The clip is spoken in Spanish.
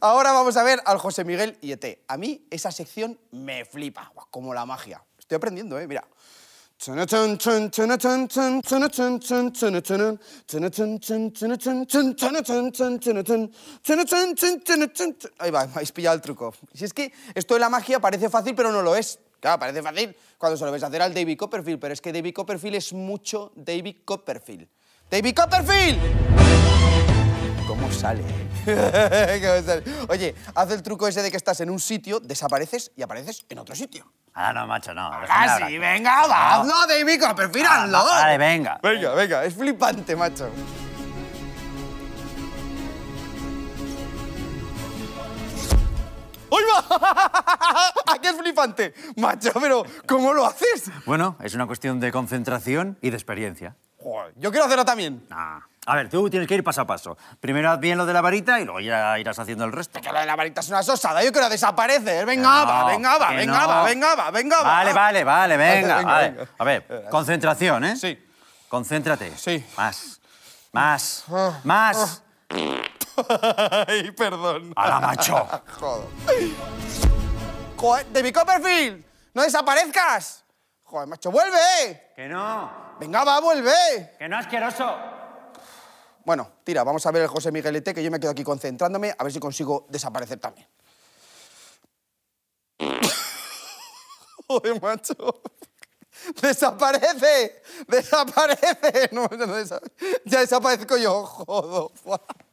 Ahora vamos a ver al José Miguel y A mí esa sección me flipa, como la magia. Estoy aprendiendo, ¿eh? Mira. Ahí va, me habéis pillado el truco. Si es que esto de la magia parece fácil, pero no lo es. Claro, parece fácil cuando se lo ves hacer al David Copperfield, pero es que David Copperfield es mucho David Copperfield. ¡David Copperfield! ¿Cómo sale? Oye, haz el truco ese de que estás en un sitio, desapareces y apareces en otro sitio. Ah, no, macho, no. Ah, sí, venga, va, hazlo, no. David Copperfield, ah, Vale, venga. Venga, venga, es flipante, macho. ¡Uy va! ¡Aquí es flipante! Macho, pero ¿cómo lo haces? Bueno, es una cuestión de concentración y de experiencia. Yo quiero hacerlo también. A ver, tú tienes que ir paso a paso. Primero haz bien lo de la varita y luego irás haciendo el resto. Que lo de la varita es una sosada, yo quiero desaparecer. Venga, va, venga, va, venga, va, venga, va, Vale, vale, vale, venga. vale. A ver, eh, concentración, ¿eh? Sí. Concéntrate. Sí. Más. Más. Ah. más. Ay, perdón. A la macho. Joder. ¡De mi Copperfield! ¡No desaparezcas! Joder, macho, vuelve. Que no. Venga, va, vuelve. Que no, asqueroso. Bueno, tira, vamos a ver el José Miguelete, que yo me quedo aquí concentrándome, a ver si consigo desaparecer también. Joder, macho. ¡Desaparece! ¡Desaparece! No, ya desaparezco yo, joder.